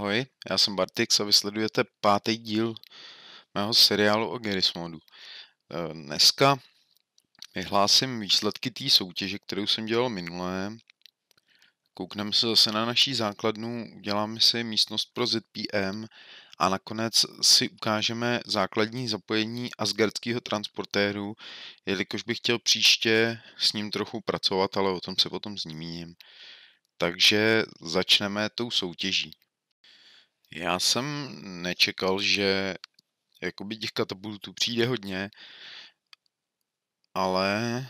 Ahoj, já jsem Bartix a vy sledujete pátý díl mého seriálu o Garry's modu. Eh, dneska vyhlásím výsledky té soutěže, kterou jsem dělal minulé. Koukneme se zase na naší základnu, uděláme si místnost pro ZPM a nakonec si ukážeme základní zapojení asgardského transportéru, jelikož bych chtěl příště s ním trochu pracovat, ale o tom se potom zmíním. Takže začneme tou soutěží. Já jsem nečekal, že jakoby těch katapultů přijde hodně, ale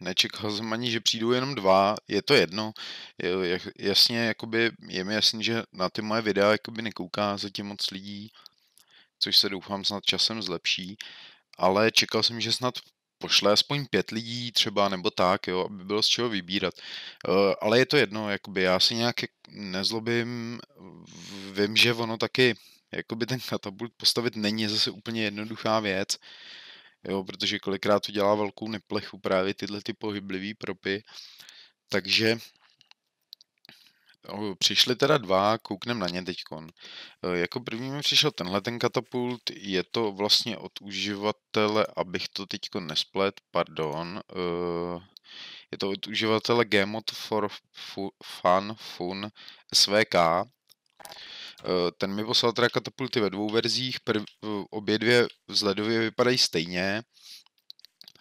nečekal jsem ani, že přijdou jenom dva, je to jedno, je, jasně, jakoby, je mi jasný, že na ty moje videa jakoby nekouká zatím moc lidí, což se doufám snad časem zlepší, ale čekal jsem, že snad pošle aspoň pět lidí třeba nebo tak, jo, aby bylo z čeho vybírat. Eh, ale je to jedno, jakoby já si nějak nezlobím, vím, že ono taky, jakoby ten katapult postavit není zase úplně jednoduchá věc, jo, protože kolikrát to dělá velkou neplechu právě tyhle ty pohyblivé propy, takže No, přišli teda dva, kouknem na ně teďkon. E, jako první mi přišel tenhle ten katapult, je to vlastně od uživatele, abych to teďko nesplet, pardon, e, je to od uživatele Gamot for Fun, Fun SVK. E, ten mi poslal teda katapulty ve dvou verzích, prv, obě dvě vzhledově vypadají stejně,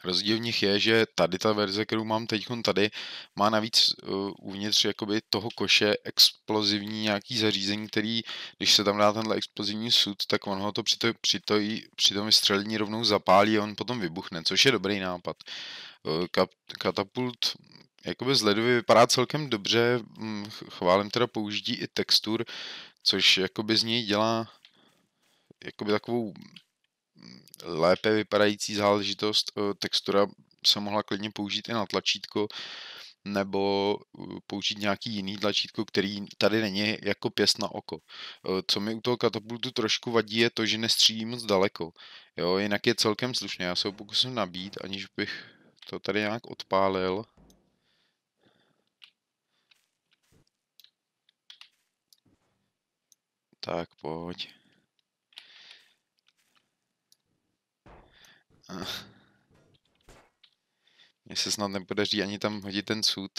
Rozdíl v nich je, že tady ta verze, kterou mám teď tady, má navíc uh, uvnitř jakoby toho koše explozivní nějaký zařízení, který, když se tam dá tenhle explozivní sud, tak on ho to při, to, při, to, při tom vystřelení rovnou zapálí a on potom vybuchne, což je dobrý nápad. Uh, kap, katapult jakoby z ledu vypadá celkem dobře, hm, chválím teda použití i textur, což jakoby z něj dělá jakoby takovou lépe vypadající záležitost, eh, textura se mohla klidně použít i na tlačítko, nebo eh, použít nějaký jiný tlačítko, který tady není jako pěst na oko. Eh, co mi u toho katapultu trošku vadí, je to, že nestřílí moc daleko. Jo, jinak je celkem slušné. Já se ho pokusím nabít, aniž bych to tady nějak odpálil. Tak, pojď. Mně se snad nepodaří ani tam hodit ten sud.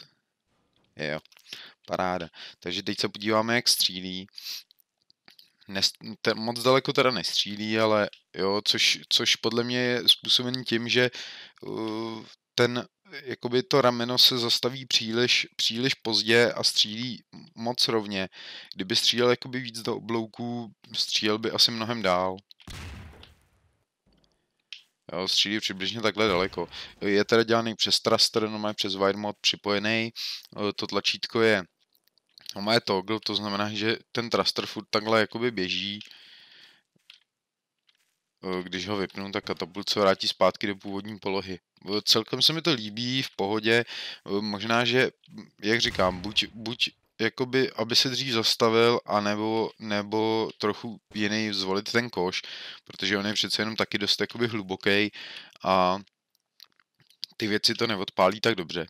Jo, paráda. Takže teď se podíváme, jak střílí. Nest, te, moc daleko teda nestřílí, ale jo, což, což podle mě je způsobený tím, že uh, ten, jakoby to rameno se zastaví příliš, příliš pozdě a střílí moc rovně. Kdyby střílel jakoby víc do oblouků, střílel by asi mnohem dál. Jo, střílí přibližně takhle daleko. Je teda dělaný přes thruster, no má přes wide mod připojený. To tlačítko je No má je toggle, to znamená, že ten thruster furt takhle jakoby běží. Když ho vypnu, tak katapult se vrátí zpátky do původní polohy. Celkem se mi to líbí, v pohodě. Možná, že, jak říkám, buď, buď jakoby, aby se dřív zastavil a nebo, nebo trochu jiný zvolit ten koš, protože on je přece jenom taky dost jakoby hluboký a ty věci to neodpálí tak dobře. E,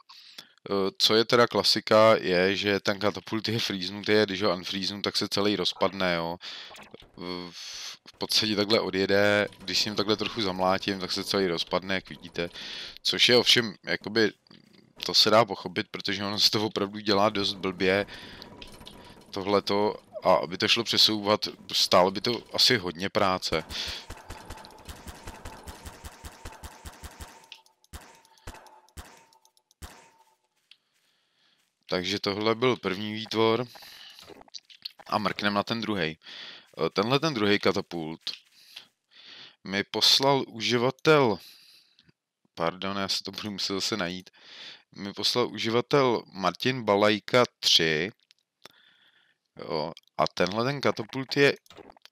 co je teda klasika, je, že ten katapult je freeznutý a když ho unfreeznu, tak se celý rozpadne, jo. V podstatě takhle odjede, když s ním takhle trochu zamlátím, tak se celý rozpadne, jak vidíte. Což je ovšem, jakoby to se dá pochopit, protože ono se to opravdu dělá dost blbě. Tohleto. A aby to šlo přesouvat, stálo by to asi hodně práce. Takže tohle byl první výtvor. A mrknem na ten druhý. Eh, tenhle ten druhý katapult mi poslal uživatel pardon, já se to budu muset zase najít mi poslal uživatel Martin Balajka 3 jo, a tenhle ten katapult je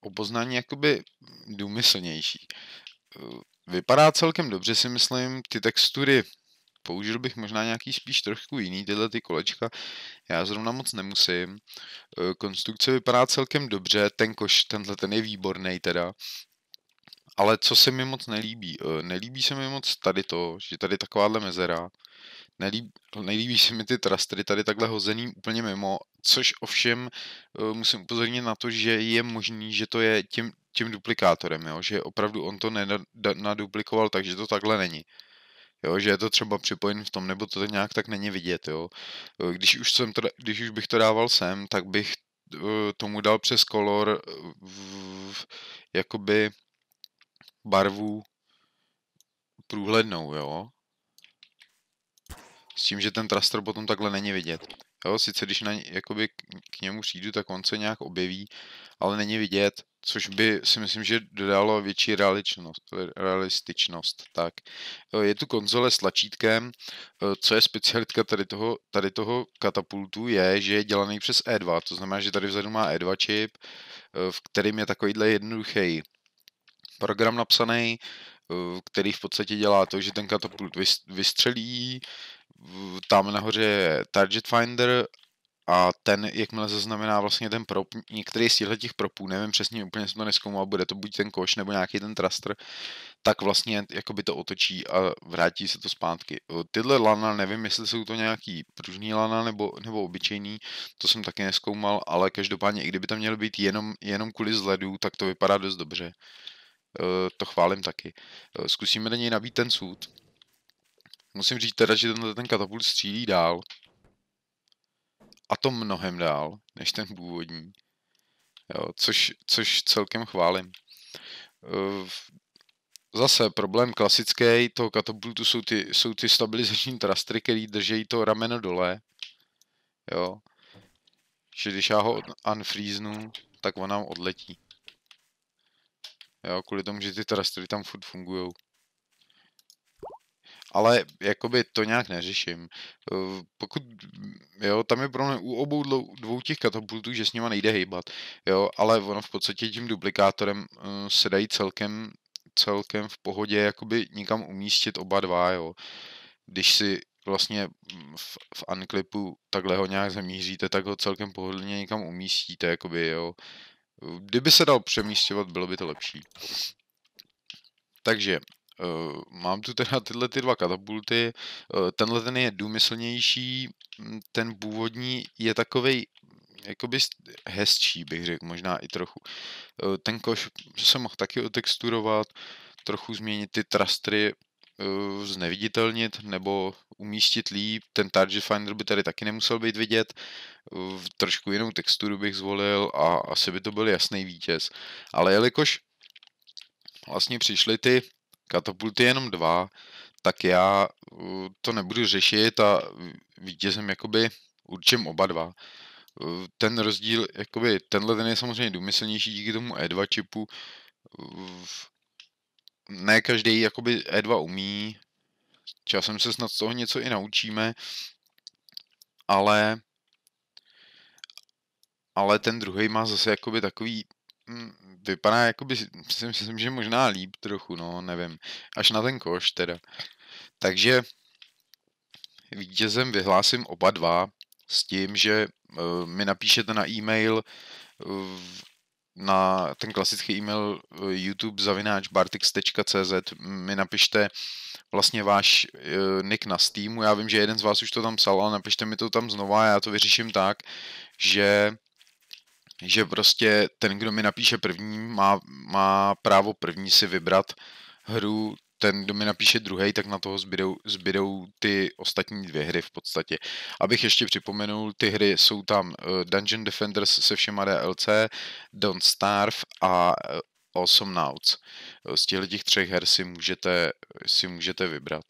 o jakoby důmyslnější. Eh, vypadá celkem dobře, si myslím, ty textury použil bych možná nějaký spíš trošku jiný, tyhle ty kolečka, já zrovna moc nemusím. Eh, konstrukce vypadá celkem dobře, ten koš, tenhle ten je výborný teda. Ale co se mi moc nelíbí? Eh, nelíbí se mi moc tady to, že tady takováhle mezera. Nelíb, nelíbí se mi ty trastry tady takhle hozený úplně mimo, což ovšem eh, musím upozornit na to, že je možný, že to je tím, tím duplikátorem, jo? že opravdu on to nenaduplikoval, takže to takhle není. Jo, že je to třeba připojen v tom, nebo to nějak tak není vidět. Jo. Eh, když, už jsem to, když už bych to dával sem, tak bych eh, tomu dal přes kolor v, jakoby barvu průhlednou, jo. S tím, že ten thruster potom takhle není vidět. Jo, sice když na, jakoby k němu přijdu, tak on se nějak objeví, ale není vidět, což by si myslím, že dodalo větší realističnost. Tak. Je tu konzole s tlačítkem. Eh, co je specialitka tady toho, tady toho katapultu je, že je dělaný přes E2, to znamená, že tady vzadu má E2 čip, eh, v kterým je takovýhle jednoduchý program napsaný, eh, který v podstatě dělá to, že ten katapult vystřelí, tam nahoře je Target Finder a ten, jakmile zaznamená vlastně ten prop, některý z těchto těch propů, nevím přesně, úplně jsem to neskoumal, bude to buď ten koš nebo nějaký ten thruster, tak vlastně jakoby to otočí a vrátí se to zpátky. Tyhle lana, nevím, jestli jsou to nějaký pružný lana nebo, nebo obyčejný, to jsem taky neskoumal, ale každopádně, i kdyby tam mělo být jenom, jenom kvůli zledu, tak to vypadá dost dobře. To chválím taky. Zkusíme na něj nabít ten sud. Musím říct teda, že ten, ten katapult střílí dál. A to mnohem dál, než ten původní. Jo, což, což celkem chválím. Ehm, zase problém klasický toho katapultu jsou ty, jsou ty stabilizační trastry, který držejí to rameno dole. Jo. Že když já ho unfreeznu, tak on nám odletí. Jo, kvůli tomu, že ty trastry tam furt fungujou ale jakoby to nějak neřeším. Eh, pokud, jo, tam je problém u obou dvou těch katapultů, že s nima nejde hýbat, jo, ale ono v podstatě tím duplikátorem eh, se dají celkem, celkem v pohodě jakoby nikam umístit oba dva, jo. Když si vlastně v, v unclipu takhle ho nějak zamíříte, tak ho celkem pohodlně někam umístíte, jakoby, jo. Kdyby se dal přemístěvat, bylo by to lepší. Takže Eh, mám tu teda tyhle ty dva katapulty. Eh, tenhle ten je důmyslnější, hm, ten původní je takovej jakoby hezčí, bych řekl, možná i trochu. Eh, ten koš se mohl taky otexturovat, trochu změnit ty trastry, zneviditelnit nebo umístit líp. Ten target finder by tady taky nemusel být vidět. V trošku jinou texturu bych zvolil a asi by to byl jasný vítěz. Ale jelikož vlastně přišly ty katapulty jenom dva, tak já to nebudu řešit a vítězem jakoby určím oba dva. Ten rozdíl, jakoby tenhle ten je samozřejmě důmyslnější díky tomu E2 čipu. Ne každý jakoby E2 umí, časem se snad z toho něco i naučíme, ale ale ten druhý má zase jakoby takový mm, vypadá jakoby, si myslím, že možná líp trochu, no, nevím. Až na ten koš teda. Takže vítězem vyhlásím oba dva s tím, že uh, mi napíšete na e-mail uh, na ten klasický e-mail uh, youtube zavináč bartix.cz mi napište vlastně váš uh, nick na Steamu. Já vím, že jeden z vás už to tam psal, ale napište mi to tam znova a já to vyřeším tak, že že prostě ten, kdo mi napíše první, má, má právo první si vybrat hru, ten, kdo mi napíše druhý, tak na toho zbydou, zbydou ty ostatní dvě hry v podstatě. Abych ještě připomenul, ty hry jsou tam eh, Dungeon Defenders se všema DLC, Don't Starve a eh, Awesome Nauts. Eh, z těchto těch třech her si můžete, si můžete vybrat.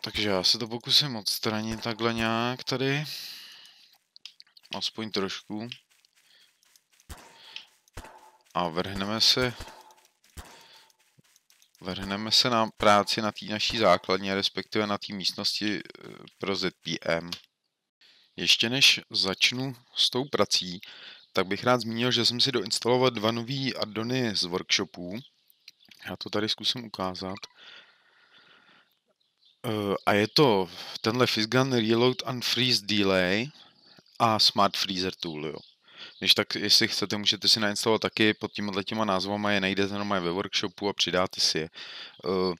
Takže já se to pokusím odstranit takhle nějak tady aspoň trošku. A vrhneme se vrhneme se na práci na té naší základně, respektive na té místnosti eh, pro ZPM. Ještě než začnu s tou prací, tak bych rád zmínil, že jsem si doinstaloval dva nový addony z workshopů. Já to tady zkusím ukázat. Eh, a je to tenhle FizzGun Reload and Freeze Delay a Smart Freezer Tool, jo. Když tak, jestli chcete, můžete si nainstalovat taky pod tímhle těma názvama, je najdete normálně ve workshopu a přidáte si je. Eh,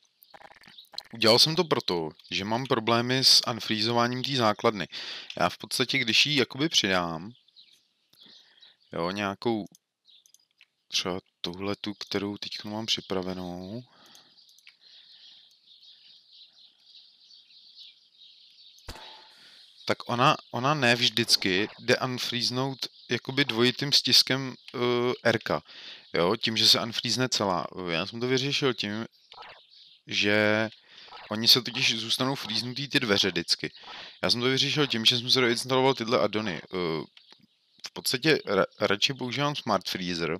udělal jsem to proto, že mám problémy s unfreezováním té základny. Já v podstatě, když ji jakoby přidám, jo, nějakou třeba tuhle tu, kterou teď mám připravenou, tak ona, ona ne vždycky jde unfreeznout jakoby dvojitým stiskem uh, Rka. Jo, tím, že se unfreezne celá. Já jsem to vyřešil tím, že Oni se totiž zůstanou freeznutý ty dveře vždycky. Já jsem to vyřešil tím, že jsem se doinstaloval tyhle addony. Uh, v podstatě ra- radši používám Smart Freezer,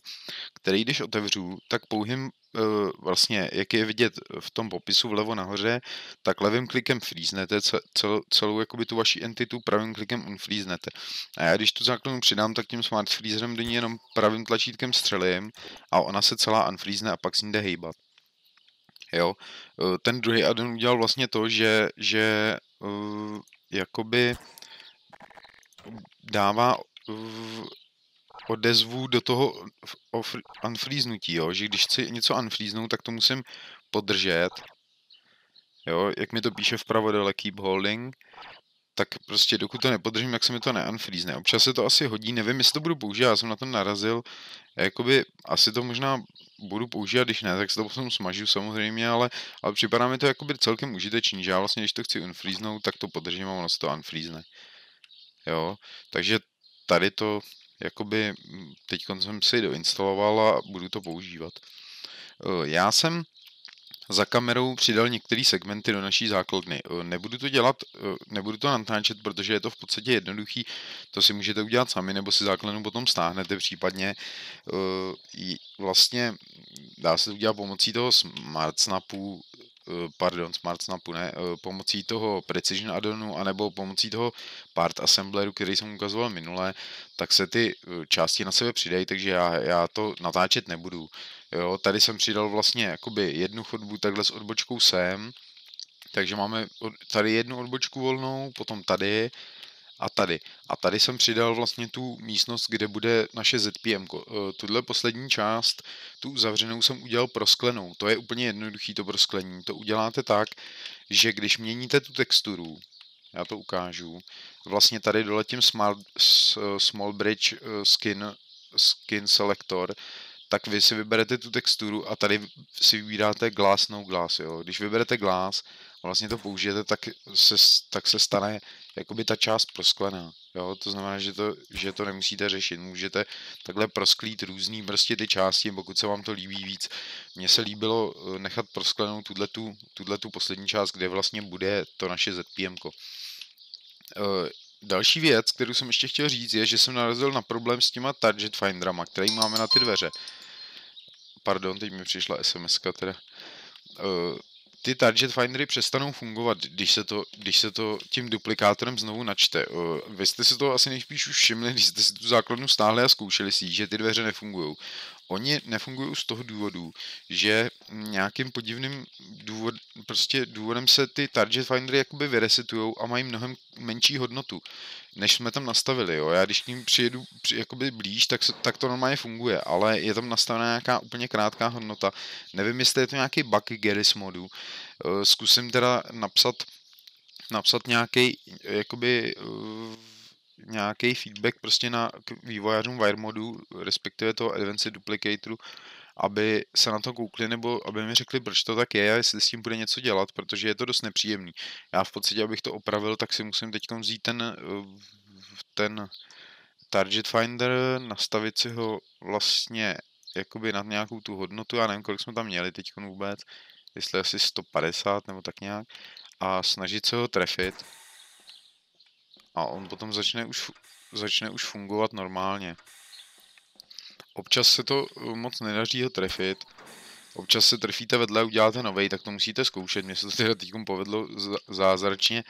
který když otevřu, tak pouhým eh, vlastně, jak je vidět v tom popisu vlevo nahoře, tak levým klikem freeznete celou, celou jakoby tu vaši entitu, pravým klikem unfreeznete. A já když tu základnu přidám, tak tím smart freezerem do ní jenom pravým tlačítkem střelím a ona se celá unfreezne a pak s ní jde hejbat. Jo, eh, ten druhý addon udělal vlastně to, že, že eh, jakoby dává odezvu do toho unfreeznutí, jo? že když chci něco unfreeznout, tak to musím podržet. Jo, jak mi to píše vpravo dole keep holding, tak prostě dokud to nepodržím, jak se mi to neunfreezne. Občas se to asi hodí, nevím, jestli to budu používat, já jsem na to narazil, jakoby asi to možná budu používat, když ne, tak se to potom smažu samozřejmě, ale, ale připadá mi to jakoby celkem užitečný, že já vlastně, když to chci unfreeznout, tak to podržím a ono se to unfreezne. Jo, takže tady to jakoby mm, teď jsem si doinstaloval a budu to používat. Eh, já jsem za kamerou přidal některé segmenty do naší základny. Eh, nebudu to dělat, eh, nebudu to natáčet, protože je to v podstatě jednoduchý. To si můžete udělat sami, nebo si základnu potom stáhnete případně. Vlastně dá se to udělat pomocí toho smart snapu Eh, pardon, Smart Snapu, ne, eh, pomocí toho Precision addonu anebo pomocí toho Part Assembleru, který jsem ukazoval minule, tak se ty eh, části na sebe přidají, takže já, já to natáčet nebudu. Jo, tady jsem přidal vlastně jakoby jednu chodbu takhle s odbočkou sem, takže máme tady jednu odbočku volnou, potom tady, a tady. A tady jsem přidal vlastně tu místnost, kde bude naše ZPM. Eh, tuhle poslední část, tu uzavřenou jsem udělal prosklenou. To je úplně jednoduchý to prosklení. To uděláte tak, že když měníte tu texturu, já to ukážu, vlastně tady tím smart, eh, small bridge eh, skin, skin selector, tak vy si vyberete tu texturu a tady si vybíráte glass no glass. Jo. Když vyberete glass vlastně to použijete, tak se, tak se stane jakoby ta část prosklená. Jo? To znamená, že to, že to nemusíte řešit. Můžete takhle prosklít různý prostě ty části, pokud se vám to líbí víc. Mně se líbilo eh, nechat prosklenou tuhle tu poslední část, kde vlastně bude to naše ZPM. ko eh, Další věc, kterou jsem ještě chtěl říct, je, že jsem narazil na problém s těma target finderama, který máme na ty dveře. Pardon, teď mi přišla sms teda. Eh, ty target findery přestanou fungovat, když se to, když se to tím duplikátorem znovu načte. Vy jste si to asi nejspíš už všimli, když jste si tu základnu stáhli a zkoušeli si že ty dveře nefungují. Oni nefungují z toho důvodu, že nějakým podivným důvod, prostě důvodem se ty target findery jakoby vyresetujou a mají mnohem menší hodnotu než jsme tam nastavili. Jo. Já když k ním přijedu při, jakoby blíž, tak, tak to normálně funguje, ale je tam nastavená nějaká úplně krátká hodnota. Nevím, jestli je to nějaký bug Geris modu. Eh, zkusím teda napsat, napsat nějaký, jakoby, eh, nějaký feedback prostě na k vývojářům modu respektive toho Advanced Duplicatoru, aby se na to koukli nebo aby mi řekli, proč to tak je a jestli s tím bude něco dělat, protože je to dost nepříjemný. Já v podstatě, abych to opravil, tak si musím teď vzít ten, eh, ten target finder, nastavit si ho vlastně jakoby na nějakou tu hodnotu, já nevím, kolik jsme tam měli teď vůbec, jestli asi 150 nebo tak nějak, a snažit se ho trefit. A on potom začne už, začne už fungovat normálně. Občas se to uh, moc nedaří ho trefit. Občas se trefíte vedle a uděláte novej, tak to musíte zkoušet. Mně se to teda týkom povedlo zázračně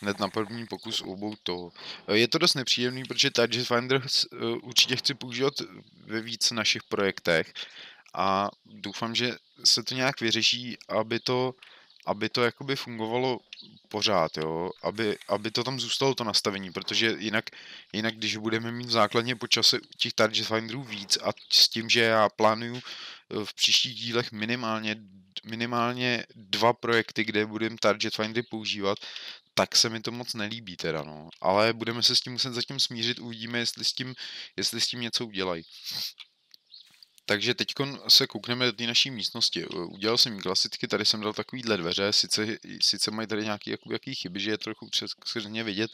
hned na první pokus obou toho. Eh, je to dost nepříjemný, protože Touch Finder eh, určitě chci používat ve víc našich projektech a doufám, že se to nějak vyřeší, aby to aby to jakoby fungovalo pořád, jo? Aby, aby to tam zůstalo to nastavení, protože jinak, jinak když budeme mít v základně počase těch target finderů víc a s tím, že já plánuju eh, v příštích dílech minimálně, minimálně dva projekty, kde budeme target findery používat, tak se mi to moc nelíbí teda, no. Ale budeme se s tím muset zatím smířit, uvidíme, jestli s tím, jestli s tím něco udělají. Takže teď se koukneme do té naší místnosti. Udělal jsem klasicky, tady jsem dal takovýhle dveře, sice, sice mají tady nějaký jakoby, jaký chyby, že je trochu přeskřeně vidět,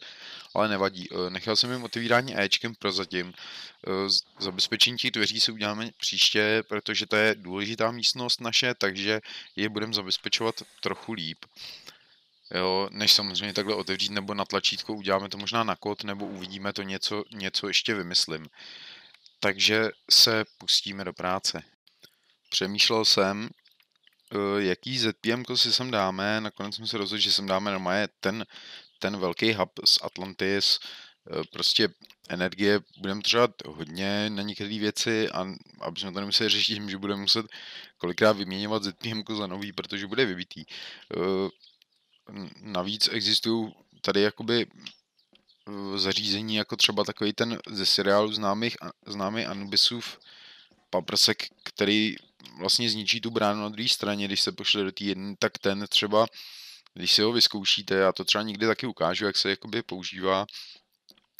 ale nevadí. Eh, nechal jsem jim otevírání Ečkem prozatím. Eh, zabezpečení těch dveří si uděláme příště, protože to je důležitá místnost naše, takže je budeme zabezpečovat trochu líp. Jo, než samozřejmě takhle otevřít nebo na tlačítko, uděláme to možná na kód, nebo uvidíme to něco, něco ještě vymyslím. Uh, takže se pustíme do práce. Přemýšlel jsem, eh, jaký ZPM si sem dáme. Nakonec jsem se rozhodl, že sem dáme normálně ten, ten velký hub z Atlantis. Eh, prostě energie budeme třeba hodně na některé věci a aby jsme to nemuseli řešit tím, že budeme muset kolikrát vyměňovat ZPM za nový, protože bude vybitý. Eh, navíc existují tady jakoby zařízení, jako třeba takový ten ze seriálu známých, známý Anubisův paprsek, který vlastně zničí tu bránu na druhé straně, když se pošle do té jedné, tak ten třeba, když si ho vyzkoušíte, já to třeba někdy taky ukážu, jak se jakoby používá,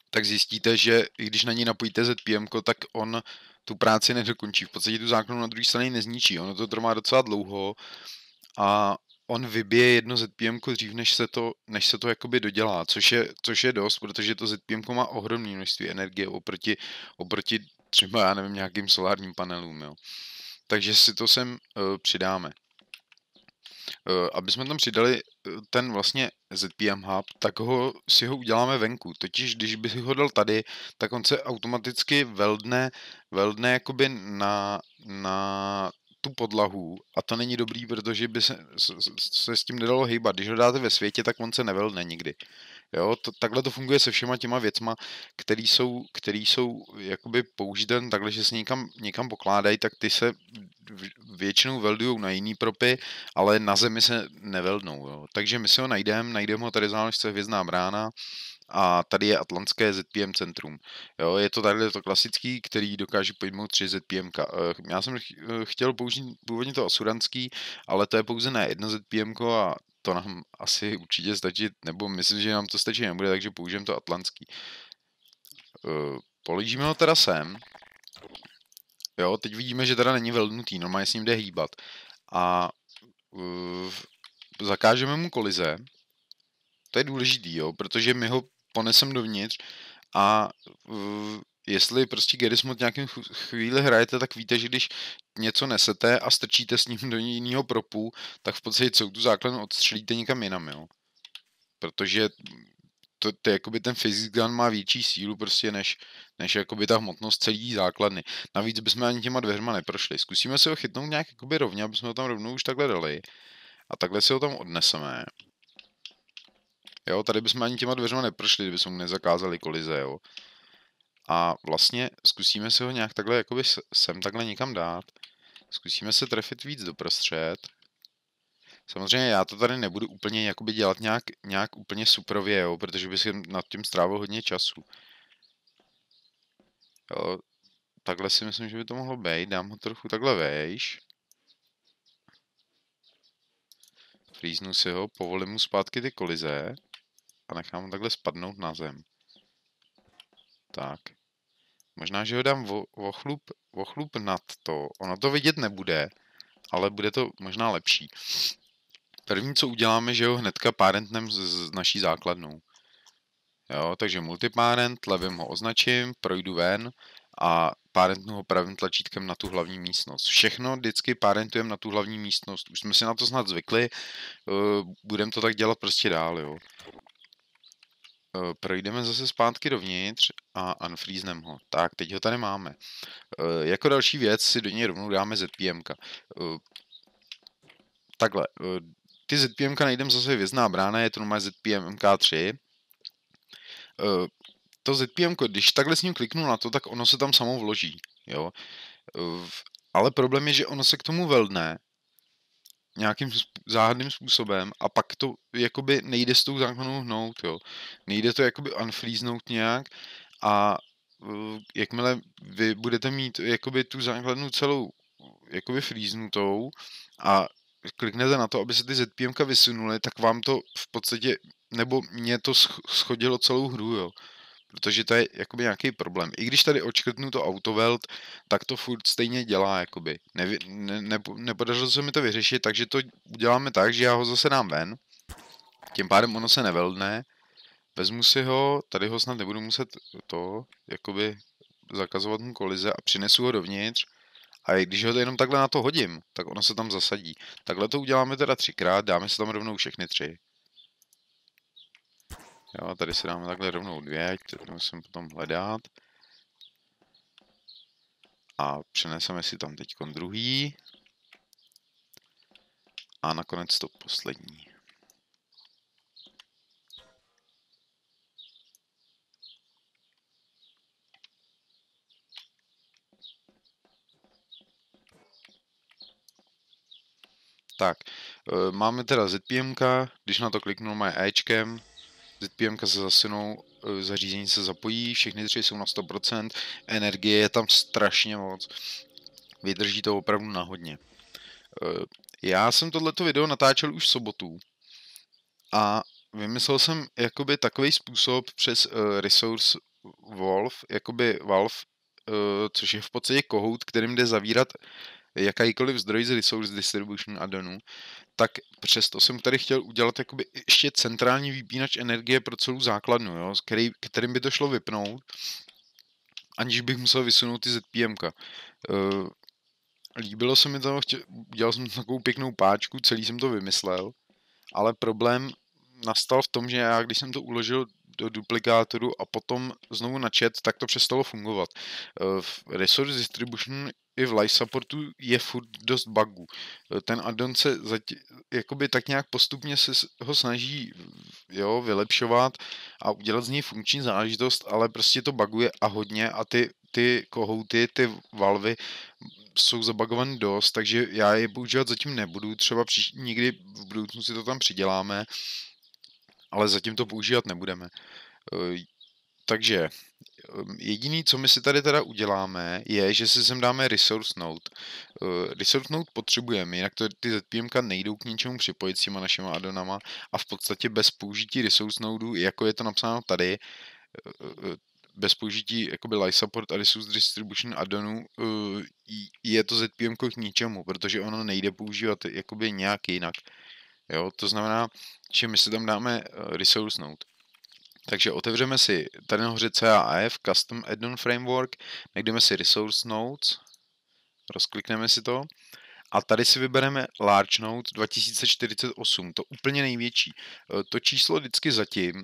tak zjistíte, že když na něj napojíte ZPM, tak on tu práci nedokončí. V podstatě tu základnu na druhé straně nezničí. Ono to trvá docela dlouho a on vybije jedno ZPM dřív, než se to, než se to jakoby dodělá, což je, což je dost, protože to ZPM má ohromné množství energie oproti, oproti třeba, já nevím, nějakým solárním panelům, jo. Takže si to sem uh, přidáme. Uh, aby jsme tam přidali eh, ten vlastně ZPM Hub, tak ho, si ho uděláme venku. Totiž, když bych ho dal tady, tak on se automaticky veldne, veldne jakoby na, na tu podlahu a to není dobrý, protože by se, se, se s tím nedalo hýbat. Když ho dáte ve světě, tak on se nevelne nikdy. Jo, to, takhle to funguje se všema těma věcma, které jsou, který jsou jakoby použité takhle, že se někam, někam pokládají, tak ty se většinou veldujou na jiný propy, ale na zemi se neveldnou. Jo. Takže my si ho najdeme, najdeme ho tady v záložce Hvězdná brána, a tady je atlantské ZPM centrum. Jo, je to tady to klasický, který dokáže pojmout tři ZPM. Eh, já jsem eh, chtěl použít původně to asuranský, ale to je pouze na jedno ZPM a to nám asi určitě stačí, nebo myslím, že nám to stačí nebude, takže použijeme to atlantský. Eh, Položíme ho teda sem. Jo, teď vidíme, že teda není velnutý, normálně s ním jde hýbat. A uh, zakážeme mu kolize. To je důležitý, jo, protože my ho ponesem dovnitř a uh, jestli prostě Gerismod nějakým chvíli hrajete, tak víte, že když něco nesete a strčíte s ním do jiného propu, tak v podstatě celou tu základnu odstřelíte někam jinam, jo. Protože to, to jakoby ten physics gun má větší sílu prostě než, než jakoby ta hmotnost celý základny. Navíc bychom ani těma dveřma neprošli. Zkusíme se ho chytnout nějak jakoby rovně, aby jsme ho tam rovnou už takhle dali. A takhle si ho tam odneseme. Jo, tady bychom ani těma dveřma neprošli, kdybychom nezakázali kolize, jo. A vlastně zkusíme si ho nějak takhle, jakoby sem takhle někam dát. Zkusíme se trefit víc doprostřed. Samozřejmě já to tady nebudu úplně jakoby dělat nějak, nějak úplně suprově, jo, protože by si nad tím strávil hodně času. Jo, takhle si myslím, že by to mohlo být. Dám ho trochu takhle vejš. Frýznu si ho, povolím mu zpátky ty kolize a nechám ho takhle spadnout na zem. Tak. Možná, že ho dám o, ochlup, nad to. Ono to vidět nebude, ale bude to možná lepší. První, co uděláme, že ho hnedka parentnem z, z naší základnou. Jo, takže multiparent, levým ho označím, projdu ven a parentnu ho pravým tlačítkem na tu hlavní místnost. Všechno vždycky parentujeme na tu hlavní místnost. Už jsme si na to snad zvykli, eh, budeme to tak dělat prostě dál, jo. Eh, projdeme zase zpátky dovnitř a unfreeznem ho. Tak, teď ho tady máme. Eh, jako další věc si do něj rovnou dáme ZPM. Uh, eh, takhle, ty ZPM najdeme zase vězná brána, je to normálně ZPM MK3. To ZPM, když takhle s ním kliknu na to, tak ono se tam samo vloží. Jo? Ale problém je, že ono se k tomu veldne nějakým záhadným způsobem a pak to jakoby nejde s tou zákonou hnout, jo. Nejde to jakoby unfreeznout nějak a e, jakmile vy budete mít jakoby tu základnu celou jakoby frýznutou a kliknete na to, aby se ty ZPMka vysunuly, tak vám to v podstatě, nebo mě to schodilo celou hru, jo protože to je jakoby nějaký problém. I když tady odškrtnu to autoveld, tak to furt stejně dělá, jakoby. Ne, ne, ne, nepodařilo se mi to vyřešit, takže to uděláme tak, že já ho zase dám ven, tím pádem ono se neveldne, vezmu si ho, tady ho snad nebudu muset to, jakoby zakazovat mu kolize a přinesu ho dovnitř a když ho jenom takhle na to hodím, tak ono se tam zasadí. Takhle to uděláme teda třikrát, dáme se tam rovnou všechny tři. Jo, tady si dáme takhle rovnou dvě, ať musím potom hledat. A přeneseme si tam teď druhý. A nakonec to poslední. Tak, eh, máme teda ZPMK, když na to kliknu moje Ečkem, ZPM se zasunou, e, zařízení se zapojí, všechny tři jsou na 100%, energie je tam strašně moc. Vydrží to opravdu nahodně. E, já jsem tohleto video natáčel už v sobotu a vymyslel jsem jakoby takový způsob přes e, Resource wolf, jakoby Valve, což je v podstatě kohout, kterým jde zavírat jakýkoliv zdroj z Resource Distribution addonu, tak přesto jsem tady chtěl udělat jakoby ještě centrální vypínač energie pro celou základnu, jo, který, kterým by to šlo vypnout, aniž bych musel vysunout ty ZPM. Uh, eh, líbilo se mi to, chtěl, udělal jsem takovou pěknou páčku, celý jsem to vymyslel, ale problém nastal v tom, že já, když jsem to uložil do duplikátoru a potom znovu načet, tak to přestalo fungovat. Eh, v Resource Distribution i v live supportu je furt dost bugů. Ten addon se zatě, jakoby tak nějak postupně se ho snaží jo, vylepšovat a udělat z něj funkční záležitost, ale prostě to buguje a hodně a ty, ty kohouty, ty valvy jsou zabagované dost, takže já je používat zatím nebudu, třeba při, nikdy v budoucnu si to tam přiděláme, ale zatím to používat nebudeme. Ehm, takže Ehm, jediný, co my si tady teda uděláme, je, že si sem dáme resource node. Ehm, resource node potřebujeme, jinak to, ty ZPMK nejdou k ničemu připojit s těma našima addonama a v podstatě bez použití resource nodu, jako je to napsáno tady, e, e, e, bez použití jakoby live support a resource distribution addonu je to ZPM k ničemu, protože ono nejde používat jakoby nějak jinak. Jo, to znamená, že my si tam dáme resource node. Takže otevřeme si tady nahoře CAF Custom Addon Framework, najdeme si Resource Nodes, rozklikneme si to a tady si vybereme Large Node 2048, to úplně největší. E, to číslo vždycky zatím,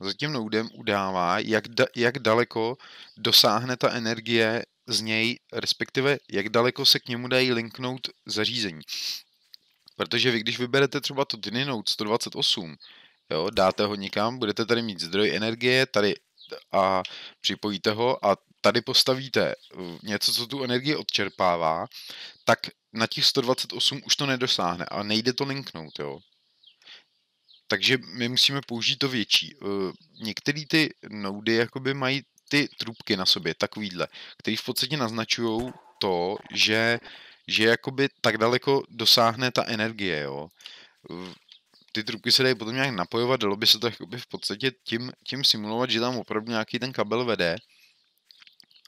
zatím Nodem noudem udává, jak, da, jak daleko dosáhne ta energie z něj, respektive jak daleko se k němu dají linknout zařízení. Protože vy, když vyberete třeba to Dyny Node 128, Jo, dáte ho nikam, budete tady mít zdroj energie, tady a připojíte ho a tady postavíte uh, něco, co tu energii odčerpává, tak na těch 128 už to nedosáhne a nejde to linknout, jo. Takže my musíme použít to větší. Uh, Některé ty noudy jakoby mají ty trubky na sobě, takovýhle, který v podstatě naznačují to, že, že jakoby tak daleko dosáhne ta energie, jo. Uh, ty trubky se dají potom nějak napojovat, dalo by se to jakoby v podstatě tím, tím simulovat, že tam opravdu nějaký ten kabel vede,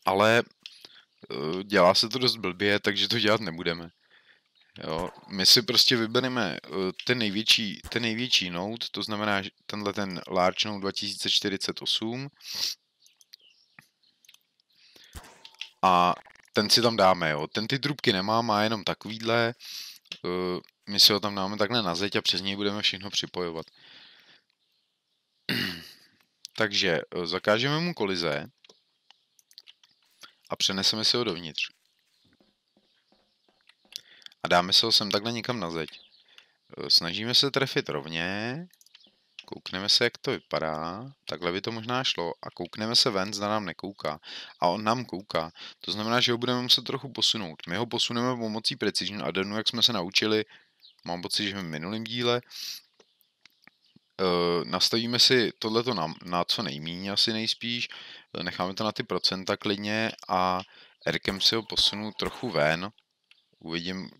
ale eh, dělá se to dost blbě, takže to dělat nebudeme. Jo, my si prostě vybereme eh, ten největší, ten největší node, to znamená tenhle ten large node 2048 a ten si tam dáme, jo. Ten ty trubky nemá, má jenom takovýhle, eh, my si ho tam dáme takhle na zeď a přes něj budeme všechno připojovat. Takže eh, zakážeme mu kolize a přeneseme si ho dovnitř. A dáme si ho sem takhle někam na zeď. Eh, snažíme se trefit rovně. Koukneme se, jak to vypadá. Takhle by to možná šlo. A koukneme se ven, zda nám nekouká. A on nám kouká. To znamená, že ho budeme muset trochu posunout. My ho posuneme pomocí Precision adenu, jak jsme se naučili mám pocit, že v minulém díle, eh, nastavíme si tohleto na, na co nejméně asi nejspíš, eh, necháme to na ty procenta klidně a Erkem si ho posunu trochu ven. Uvidím,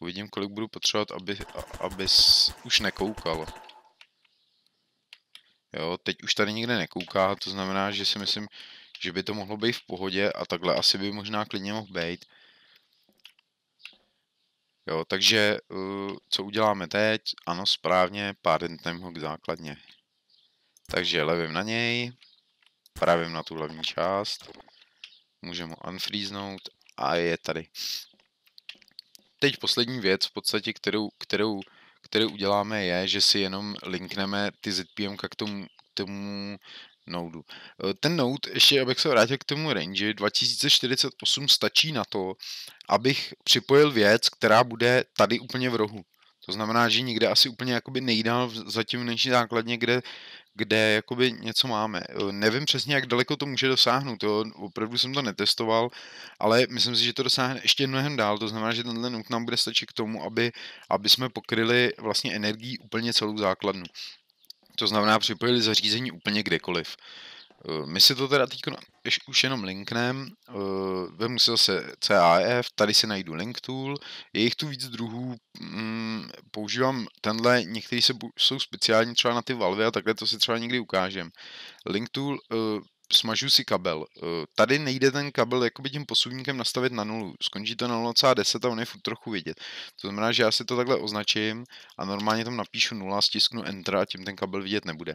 uvidím kolik budu potřebovat, aby, aby už nekoukal. Jo, teď už tady nikde nekouká, to znamená, že si myslím, že by to mohlo být v pohodě a takhle asi by možná klidně mohl být. Jo, takže eh, co uděláme teď? Ano, správně, pádentneme ho k základně. Takže levím na něj, pravím na tu levní část, můžeme ho unfreeznout a je tady. Teď poslední věc, v podstatě, kterou, kterou, kterou uděláme, je, že si jenom linkneme ty ZPM k tomu, k tomu Noudu. Eh, ten Node, ještě abych se vrátil k tomu range, 2048 stačí na to, abych připojil věc, která bude tady úplně v rohu. To znamená, že někde asi úplně jakoby nejdál zatím než základně, kde, kde jakoby něco máme. Eh, nevím přesně, jak daleko to může dosáhnout, jo? opravdu jsem to netestoval, ale myslím si, že to dosáhne ještě mnohem dál, to znamená, že tenhle nut nám bude stačit k tomu, aby, aby jsme pokryli vlastně energii úplně celou základnu. To znamená, připojili zařízení úplně kdekoliv. Eh, my si to teda teď no, už jenom linknem, eh, vemu si zase CAF, e tady si najdu link tool, je jich tu víc druhů, mm, používám tenhle, některý se, jsou speciální třeba na ty valvy a takhle to si třeba někdy ukážem. Link tool eh, smažu si kabel. Eh, tady nejde ten kabel jakoby tím posuvníkem nastavit na nulu. Skončí to na 0,10 a on je furt trochu vidět. To znamená, že já si to takhle označím a normálně tam napíšu 0, stisknu Enter a tím ten kabel vidět nebude.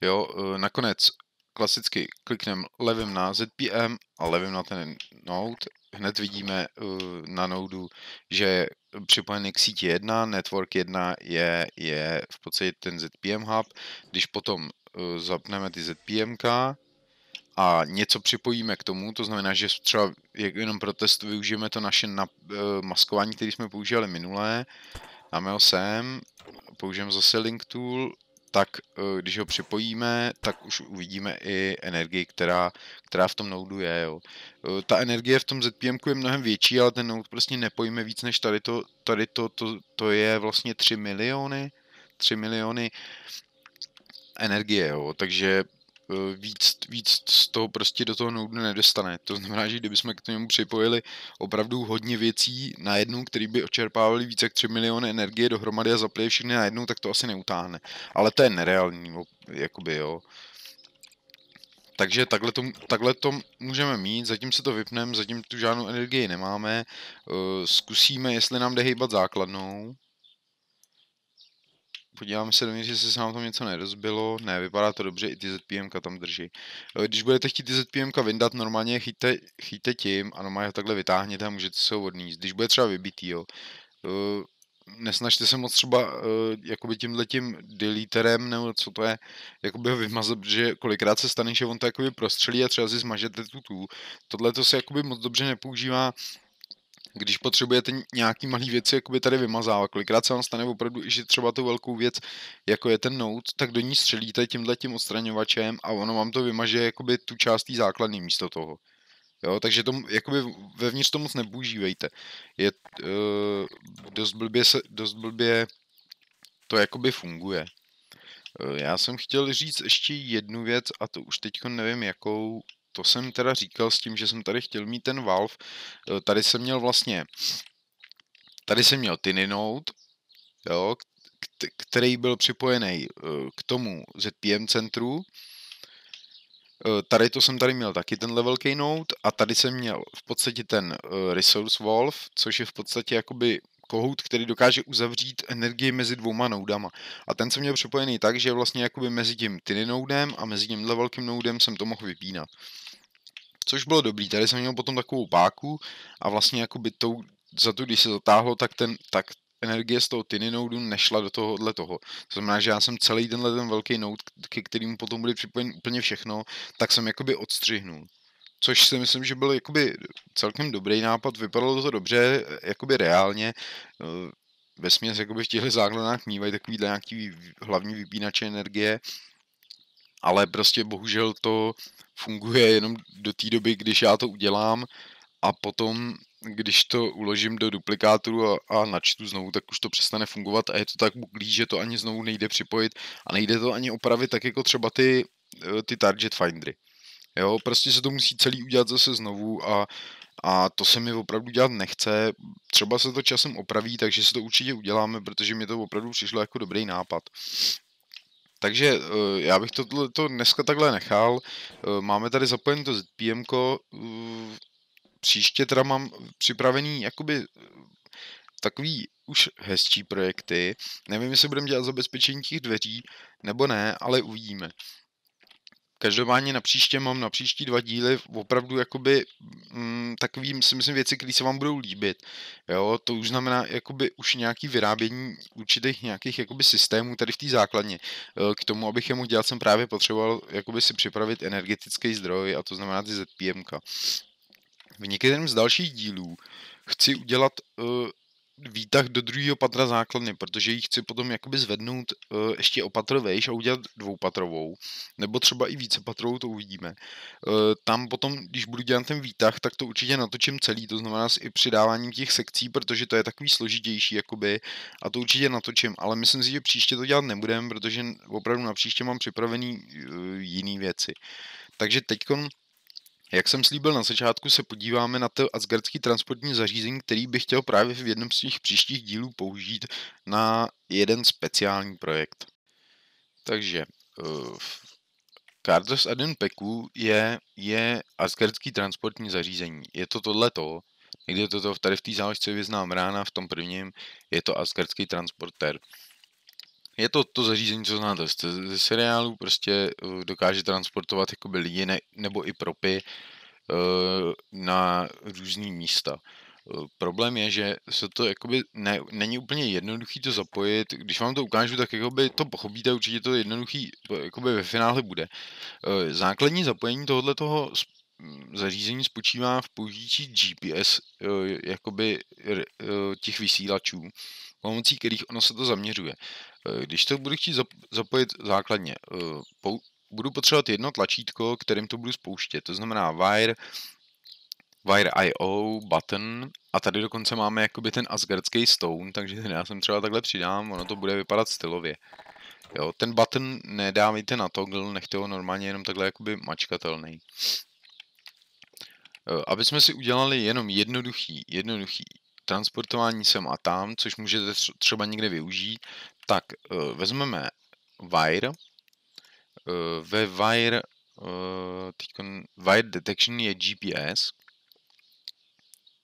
Jo, eh, nakonec klasicky kliknem levým na ZPM a levým na ten node. Hned vidíme eh, na noudu, že je připojený k síti 1, network 1 je, je v podstatě ten ZPM hub. Když potom Eh, zapneme ty ZPMK a něco připojíme k tomu, to znamená, že třeba jenom pro test využijeme to naše na, eh, maskování, které jsme používali minulé, dáme ho sem, použijeme zase link tool, tak eh, když ho připojíme, tak už uvidíme i energii, která, která v tom noudu je. Jo. Ta energie v tom ZPM je mnohem větší, ale ten node prostě nepojíme víc než tady to, tady to, to, to je vlastně 3 miliony, 3 miliony energie, jo, takže eh, víc, víc z toho prostě do toho noudu nedostane. To znamená, že kdybychom k tomu připojili opravdu hodně věcí jednu, který by očerpávali více jak 3 miliony energie dohromady a zapli všechny na jednu, tak to asi neutáhne. Ale to je nereální, no, jakoby jo. Takže takhle to, takhle to můžeme mít, zatím se to vypneme, zatím tu žádnou energii nemáme, eh, zkusíme, jestli nám jde hejbat základnou, Podíváme se mě, jestli se nám tam něco nerozbilo. Ne, vypadá to dobře, i ty ZPM tam drží. Když budete chtít ty ZPM vyndat, normálně chyťte, chyťte tím a normálně ho takhle vytáhněte a můžete se ho odníst. Když bude třeba vybitý, jo. Eh, nesnažte se moc třeba eh, jakoby tímhletím deleterem, nebo co to je, jakoby ho vymazat, protože kolikrát se stane, že on to jakoby prostřelí a třeba si zmažete tu tu. Tohle to se jakoby moc dobře nepoužívá když potřebujete nějaký malý věci jakoby tady vymazávat. Kolikrát se vám stane opravdu, že třeba tu velkou věc, jako je ten note, tak do ní střelíte tímhle tím odstraňovačem a ono vám to vymaže jakoby tu část základní místo toho. Jo, takže to, jakoby vevnitř to moc nepoužívejte. Je uh, dost, blbě se, dost blbě to jakoby funguje. Uh, já jsem chtěl říct ještě jednu věc a to už teďko nevím jakou, to jsem teda říkal s tím, že jsem tady chtěl mít ten Valve. Eh, tady jsem měl vlastně, tady jsem měl Tiny Note, jo, který byl připojený eh, k tomu ZPM centru. Eh, tady to jsem tady měl taky ten level keynote a tady jsem měl v podstatě ten resource valve, což je v podstatě jakoby kohout, který dokáže uzavřít energii mezi dvouma noudama. A ten jsem měl připojený tak, že vlastně jakoby mezi tím tiny noudem a mezi tím velkým noudem jsem to mohl vypínat což bylo dobrý. Tady jsem měl potom takovou páku a vlastně jako by to za tu, když se zatáhlo, tak, ten, tak energie z toho tiny nodu nešla do tohohle toho. To znamená, že já jsem celý tenhle ten velký node, ke kterým potom bude připojen úplně všechno, tak jsem jakoby odstřihnul. Což si myslím, že byl jakoby celkem dobrý nápad, vypadalo to dobře, jakoby reálně eh, ve směs jakoby v těchto základnách mývají takovýhle nějaký hlavní vypínače energie, ale prostě bohužel to funguje jenom do té doby, když já to udělám a potom, když to uložím do duplikátoru a, a načtu znovu, tak už to přestane fungovat a je to tak buklý, že to ani znovu nejde připojit a nejde to ani opravit tak jako třeba ty, eh, ty target findery. Jo, prostě se to musí celý udělat zase znovu a, a to se mi opravdu dělat nechce. Třeba se to časem opraví, takže se to určitě uděláme, protože mi to opravdu přišlo jako dobrý nápad. Takže eh, já bych to, to dneska takhle nechal. Eh, máme tady zapojeno to ZPM. Eh, příště teda mám připravený jakoby takový už hezčí projekty. Nevím, jestli budeme dělat zabezpečení těch dveří, nebo ne, ale uvidíme. Každopádně na příště mám na příští dva díly opravdu jakoby mm, takový, si myslím, věci, které se vám budou líbit. Jo, to už znamená jakoby už nějaký vyrábění určitých nějakých jakoby systémů tady v té základně. Eh, k tomu, abych je mohl dělat, jsem právě potřeboval jakoby si připravit energetický zdroj a to znamená ty ZPMka. V některém z dalších dílů chci udělat uh, výtah do druhého patra základny, protože ji chci potom jakoby zvednout uh, ještě o patro vejš a udělat dvoupatrovou, nebo třeba i vícepatrovou, to uvidíme. Uh, tam potom, když budu dělat ten výtah, tak to určitě natočím celý, to znamená s i přidáváním těch sekcí, protože to je takový složitější, jakoby, a to určitě natočím, ale myslím si, že příště to dělat nebudem, protože opravdu na příště mám připravený uh, jiný věci. Takže teďkon jak jsem slíbil na začátku, se podíváme na to asgardský transportní zařízení, který bych chtěl právě v jednom z těch příštích dílů použít na jeden speciální projekt. Takže eh, v Cardos Aden Peku je, je asgardský transportní zařízení. Je to tohleto, někde to tady v té záležce vyznám rána, v tom prvním je to asgardský transporter je to to zařízení, co znáte z, ze seriálu, prostě eh, dokáže transportovat jakoby lidi ne, nebo i propy eh, na různý místa. Eh, problém je, že se to jakoby ne, není úplně jednoduchý to zapojit. Když vám to ukážu, tak jakoby to pochopíte, určitě to jednoduchý jakoby ve finále bude. Základní zapojení tohoto Mm, zařízení spočívá v použití GPS eh, jakoby eh, těch vysílačů, pomocí kterých ono se to zaměřuje. Eh, když to budu chtít zapojit základně, budu potřebovat jedno tlačítko, kterým to budu spouštět, to znamená Wire, wire IO button a tady dokonce máme jakoby ten asgardský stone, takže já jsem třeba takhle přidám, ono to bude vypadat stylově. Jo, ten button nedávejte na toggle, nechte ho normálně jenom takhle jakoby mačkatelný. Eh, aby jsme si udělali jenom jednoduchý, jednoduchý transportování sem a tam, což můžete třeba někde využít, tak eh, vezmeme wire. Eh, ve wire, wire detection je GPS.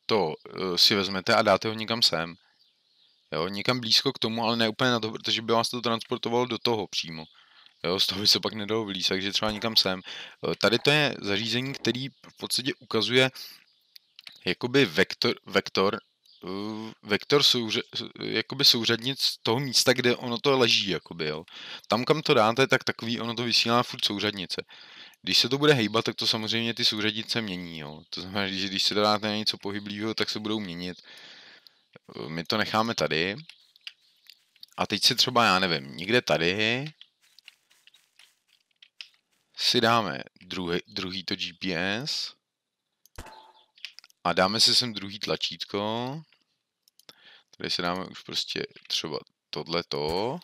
To si vezmete a dáte ho někam sem. Jo, někam blízko k tomu, ale ne úplně na to, protože by vás to transportovalo do toho přímo. Jo, z toho by se pak nedalo vlíz, takže třeba nikam sem. Eh, tady to je zařízení, který v podstatě ukazuje jakoby vektor, vektor eh, vektor souře, jakoby souřadnic toho místa, kde ono to leží. Jakoby, jo. Tam, kam to dáte, tak takový ono to vysílá furt souřadnice. Když se to bude hejbat, tak to samozřejmě ty souřadnice mění. Jo. To znamená, že když se dáte na něco pohyblivého, tak se budou měnit. Eh, my to necháme tady. A teď se třeba, já nevím, někde tady si dáme druhý, druhý to GPS a dáme si sem druhý tlačítko. Tady si dáme už prostě třeba tohleto.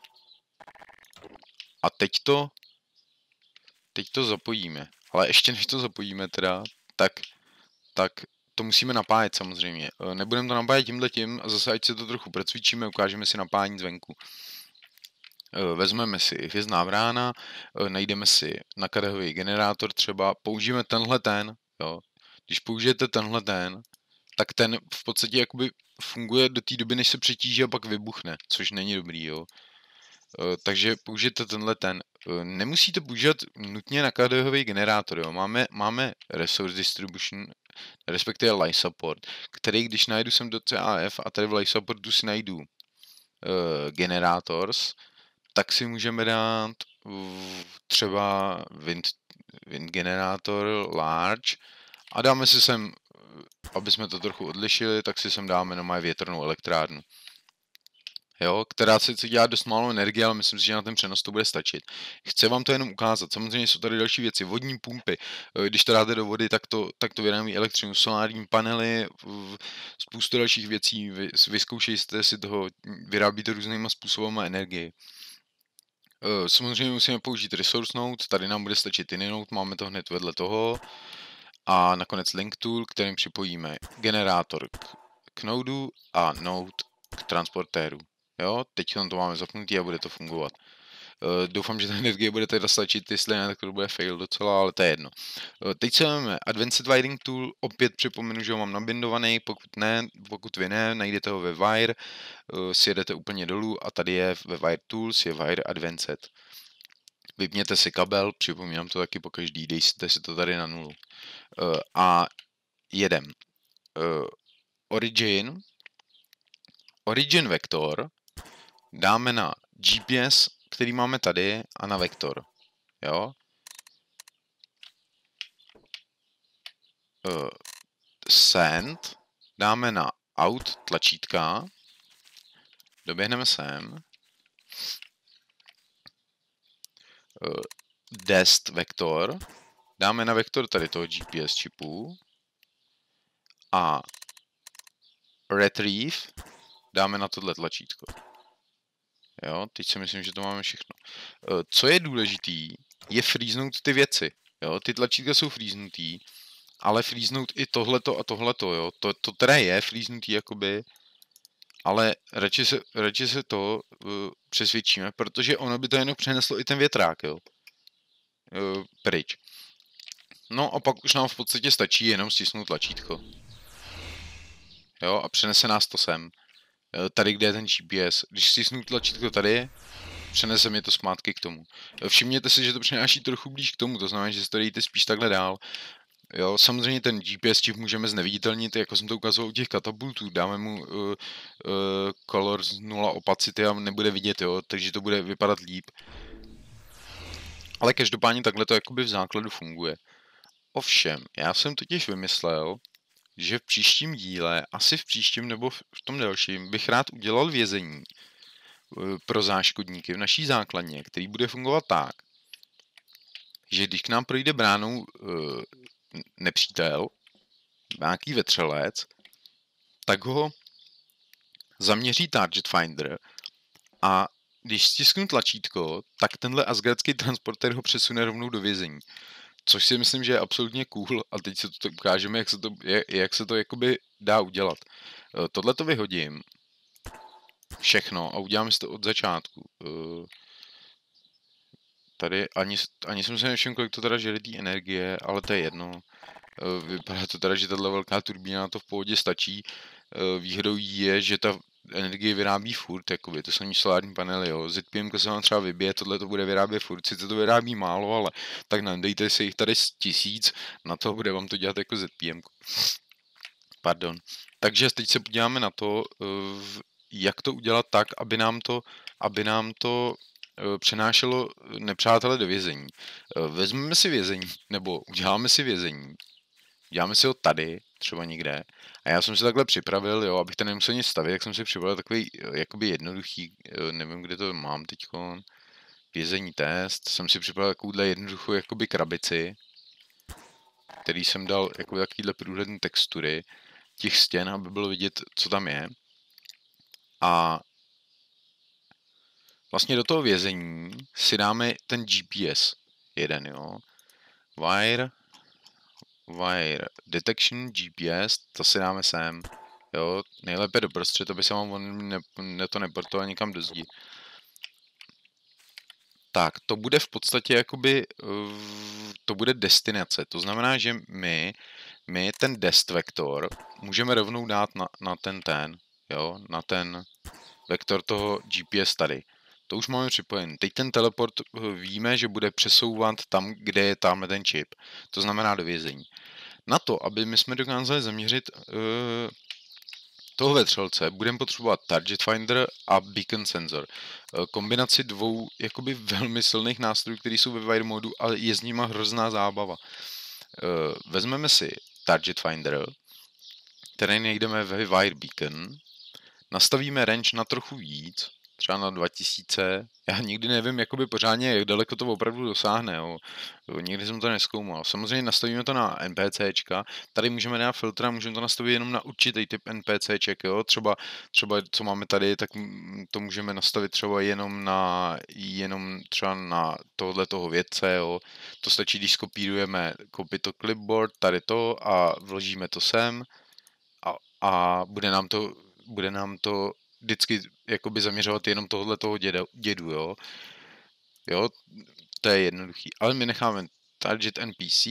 A teď to, teď to zapojíme. Ale ještě než to zapojíme teda, tak, tak to musíme napájet samozřejmě. E, nebudeme to napájet tímhle tím zase ať se to trochu procvičíme, ukážeme si napájení zvenku. Eh, vezmeme si hvězdná návrána, eh, najdeme si kadehový generátor třeba, použijeme tenhle ten, jo. Když použijete tenhle ten, tak ten v podstatě jakoby funguje do té doby, než se přetíží a pak vybuchne, což není dobrý, jo. Eh, takže použijete tenhle ten. Nemusíte používat nutně kadehový generátor, jo. Máme, máme Resource Distribution, respektive life Support, který když najdu sem do CAF a tady v life Supportu si najdu uh, Generators, tak si můžeme dát třeba wind, wind generátor large a dáme si sem, aby jsme to trochu odlišili, tak si sem dáme normálně větrnou elektrárnu. Jo, která sice dělá dost málo energie, ale myslím si, že na ten přenos to bude stačit. Chci vám to jenom ukázat. Samozřejmě jsou tady další věci. Vodní pumpy, eh, když to dáte do vody, tak to, tak to vyrábí elektřinu, solární panely, spoustu dalších věcí. Vy, vyzkoušejte si toho, vyrábíte různýma způsobama energii. Eh, samozřejmě musíme použít resource node, tady nám bude stačit jiný node, máme to hned vedle toho. A nakonec link tool, kterým připojíme generátor k, k nodu a node k transportéru. Jo, teď to máme zapnutý a bude to fungovat. Eh, doufám, že ta energie bude teda stačit, jestli ne, tak to bude fail docela, ale to je jedno. Eh, teď se máme Advanced Wiring Tool, opět připomenu, že ho mám nabindovaný, pokud ne, pokud vy ne, najdete ho ve Wire, eh, sjedete úplně dolů a tady je ve Wire Tools, je Wire Advanced. Vypněte si kabel, připomínám to taky po každý, dejte si to tady na nulu. A jedem. Origin, Origin Vector dáme na GPS který máme tady a na vektor. Jo? Eh, send dáme na out tlačítka, doběhneme sem, eh, dest vektor, dáme na vektor tady toho GPS čipu a retrieve dáme na tohle tlačítko. Jo, teď si myslím, že to máme všechno. Eh, co je důležitý, je frýznout ty věci. Jo, ty tlačítka jsou frýznutý, ale frýznout i tohleto a tohleto, jo. To, to teda je frýznutý, jakoby, ale radši se, radši se to uh, přesvědčíme, protože ono by to jenom přeneslo i ten větrák, jo. Uh, pryč. No a pak už nám v podstatě stačí jenom stisnout tlačítko. Jo, a přenese nás to sem. Eh, tady, kde je ten GPS. Když si snu tlačítko tady, přenese mě to zpátky k tomu. Eh, všimněte si, že to přináší trochu blíž k tomu, to znamená, že se to dejte spíš takhle dál. Jo, samozřejmě ten GPS čip můžeme zneviditelnit, jako jsem to ukazoval u těch katapultů, dáme mu uh, uh, color nula opacity a nebude vidět, jo, takže to bude vypadat líp. Ale každopádně takhle to jakoby v základu funguje. Ovšem, já jsem totiž vymyslel, že v příštím díle, asi v příštím nebo v tom dalším, bych rád udělal vězení e, pro záškodníky v naší základně, který bude fungovat tak, že když k nám projde bránou e, nepřítel, nějaký vetřelec, tak ho zaměří target finder a když stisknu tlačítko, tak tenhle asgardský transporter ho přesune rovnou do vězení což si myslím, že je absolutně cool a teď se to ukážeme, jak se to, jak, jak se to jakoby dá udělat. Eh, tohle to vyhodím všechno a uděláme si to od začátku. Eh, tady ani, ani jsem se nevšiml, kolik to teda žere té energie, ale to je jedno. Eh, vypadá to teda, že tato velká turbína to v pohodě stačí. Výhodou je, že ta energii vyrábí furt, jakoby, to jsou ní solární panely, jo. ZPM se vám třeba vybije, tohle to bude vyrábět furt, sice to vyrábí málo, ale tak dejte si jich tady z tisíc, na to bude vám to dělat jako ZPM. Pardon. Takže teď se podíváme na to, eh, jak to udělat tak, aby nám to, aby nám to eh, přenášelo eh, nepřátelé do vězení. Vezmeme si vězení, nebo uděláme si vězení, děláme si ho tady, třeba nikde. A já jsem si takhle připravil, jo, abych to nemusel nic stavit, tak jsem si připravil takový eh, jakoby jednoduchý, eh, nevím, kde to mám teď, vězení test. Jsem si připravil takovouhle jednoduchou jakoby krabici, který jsem dal jako takovýhle průhledný textury těch stěn, aby bylo vidět, co tam je. A vlastně do toho vězení si dáme ten GPS jeden, jo. Wire Wire Detection GPS, to si dáme sem. Jo, nejlépe doprostřed, aby se vám on ne, ne to neportoval nikam do zdi. Tak, to bude v podstatě jakoby, eh, to bude destinace, to znamená, že my, my ten dest vektor můžeme rovnou dát na, na ten ten, jo, na ten vektor toho GPS tady. To už máme připojen. Teď ten teleport eh, víme, že bude přesouvat tam, kde je tam ten čip. To znamená do vězení. Na to, aby my jsme dokázali zaměřit uh, toho vetřelce, budeme potřebovat Target Finder a Beacon Sensor. Uh, kombinaci dvou jakoby velmi silných nástrojů, které jsou ve wire modu a je s nima hrozná zábava. Uh, vezmeme si Target Finder, který najdeme ve Wire Beacon, nastavíme range na trochu víc, třeba na 2000. Já nikdy nevím jakoby pořádně, jak daleko to opravdu dosáhne. Jo. Nikdy jsem to neskoumal. Samozřejmě nastavíme to na NPCčka. Tady můžeme dát filtr a můžeme to nastavit jenom na určitý typ NPCček. Jo. Třeba, třeba co máme tady, tak to můžeme nastavit třeba jenom na, jenom třeba na tohle toho vědce. Jo. To stačí, když skopírujeme copy to clipboard, tady to a vložíme to sem a, a bude nám to bude nám to vždycky jakoby zaměřovat jenom tohle toho děda, dědu, jo. Jo, to je jednoduchý. Ale my necháme target NPC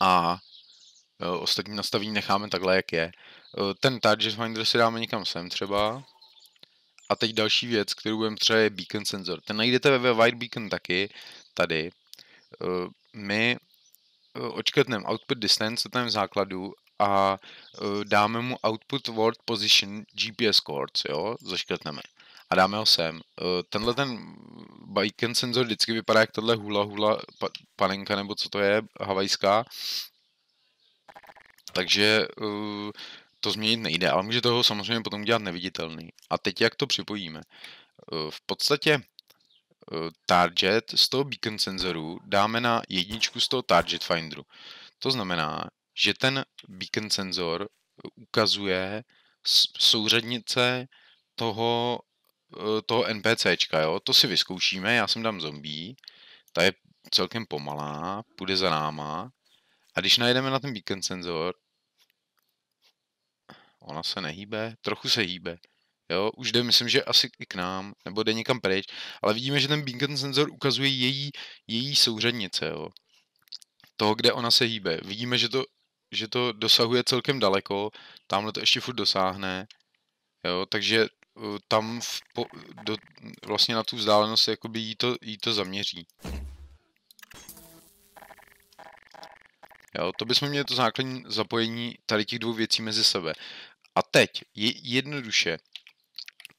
a ostatní nastavení necháme takhle, jak je. Ten target finder si dáme někam sem třeba. A teď další věc, kterou budeme třeba je beacon sensor. Ten najdete ve white beacon taky, tady. My očkrtneme output distance, to tam v základu a e, dáme mu output word position GPS chords, jo, zaškrtneme a dáme ho sem. E, tenhle ten bike senzor vždycky vypadá jak tohle hula hula panenka, nebo co to je, havajská. Takže e, to změnit nejde, ale můžete ho samozřejmě potom udělat neviditelný. A teď jak to připojíme? V podstatě target z toho beacon senzoru dáme na jedničku z toho target finderu. To znamená, že ten beacon senzor eh, ukazuje souřadnice toho, eh, toho NPCčka, jo? to si vyzkoušíme, já jsem dám zombie, ta je celkem pomalá, půjde za náma a když najdeme na ten beacon senzor, ona se nehýbe, trochu se hýbe, jo, už jde, myslím, že asi i k nám, nebo jde někam pryč, ale vidíme, že ten beacon senzor ukazuje její, její souřadnice, jo, toho, kde ona se hýbe. Vidíme, že to že to dosahuje celkem daleko, tamhle to ještě furt dosáhne, jo, takže uh, tam v, po, do, vlastně na tu vzdálenost jakoby jí to, jí to zaměří. Jo, to bychom měli to základní zapojení tady těch dvou věcí mezi sebe. A teď je, jednoduše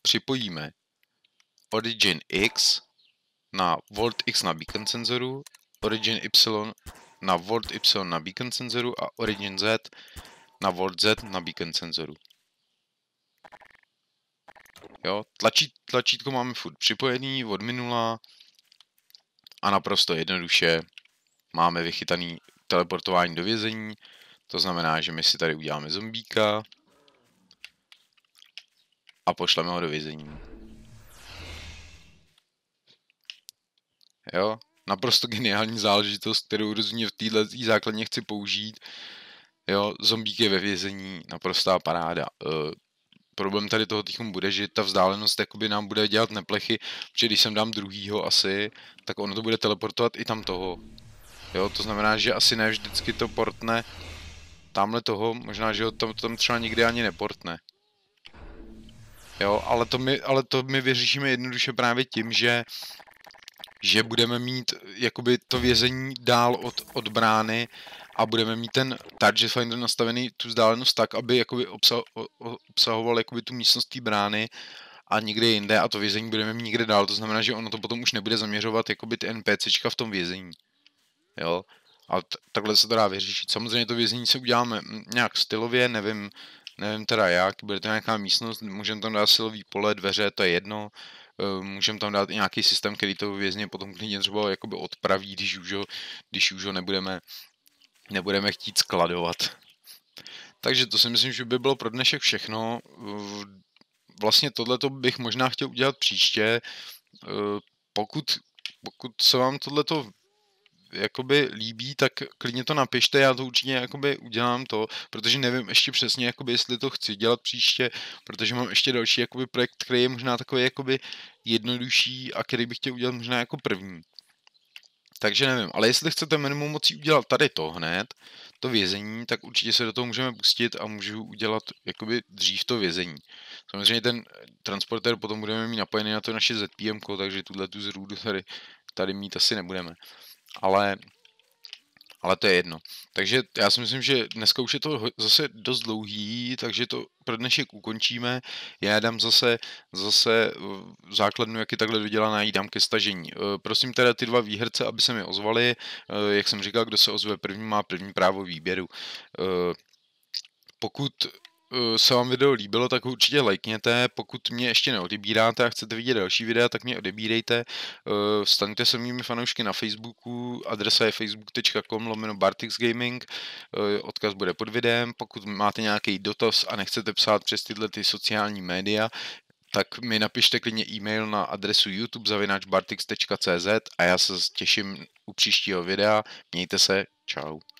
připojíme origin x na volt x na beacon senzoru, origin y na Volt Y na beacon senzoru a Origin Z na Volt Z na beacon senzoru. Jo, tlačí, tlačítko máme furt připojený od minula a naprosto jednoduše máme vychytaný teleportování do vězení. To znamená, že my si tady uděláme zombíka a pošleme ho do vězení. Jo, naprosto geniální záležitost, kterou rozhodně v této tý základně chci použít. Jo, zombík je ve vězení, naprostá paráda. E, problém tady toho týmu bude, že ta vzdálenost jakoby nám bude dělat neplechy, protože když sem dám druhýho asi, tak ono to bude teleportovat i tam toho. Jo, to znamená, že asi ne vždycky to portne tamhle toho, možná, že ho tam, tam třeba nikdy ani neportne. Jo, ale to, my, ale to my vyřešíme jednoduše právě tím, že že budeme mít jakoby to vězení dál od, od brány a budeme mít ten target finder nastavený tu vzdálenost tak, aby jakoby obsah, obsahoval jakoby tu místnost té brány a někde jinde a to vězení budeme mít někde dál. To znamená, že ono to potom už nebude zaměřovat jakoby ty NPCčka v tom vězení. Jo? A takhle se to dá vyřešit. Samozřejmě to vězení se uděláme nějak stylově, nevím, nevím teda jak, bude to nějaká místnost, můžeme tam dát silový pole, dveře, to je jedno. Eh, můžeme tam dát i nějaký systém, který to vězně potom klidně třeba jakoby odpraví, když už ho, když už ho nebudeme, nebudeme chtít skladovat. Takže to si myslím, že by bylo pro dnešek všechno. Eh, vlastně tohle bych možná chtěl udělat příště. Eh, pokud, pokud se vám tohleto jakoby líbí, tak klidně to napište, já to určitě jakoby udělám to, protože nevím ještě přesně, jakoby, jestli to chci dělat příště, protože mám ještě další jakoby, projekt, který je možná takový jakoby jednodušší a který bych chtěl udělat možná jako první. Takže nevím, ale jestli chcete minimum mocí udělat tady to hned, to vězení, tak určitě se do toho můžeme pustit a můžu udělat jakoby dřív to vězení. Samozřejmě ten transportér potom budeme mít napojený na to naše ZPM, takže tuhle tu zrůdu tady, tady mít asi nebudeme ale, ale to je jedno. Takže já si myslím, že dneska už je to zase dost dlouhý, takže to pro dnešek ukončíme. Já dám zase, zase základnu, jak je takhle dodělaná, jí dám ke stažení. E, prosím teda ty dva výherce, aby se mi ozvali. E, jak jsem říkal, kdo se ozve první, má první právo výběru. E, pokud Eh, se vám video líbilo, tak určitě lajkněte. Pokud mě ještě neodebíráte a chcete vidět další videa, tak mě odebírejte. Eh, staňte se mými fanoušky na Facebooku. Adresa je facebook.com lomeno Gaming. Eh, odkaz bude pod videem. Pokud máte nějaký dotaz a nechcete psát přes tyhle ty sociální média, tak mi napište klidně e-mail na adresu youtube.bartix.cz a já se těším u příštího videa. Mějte se, čau.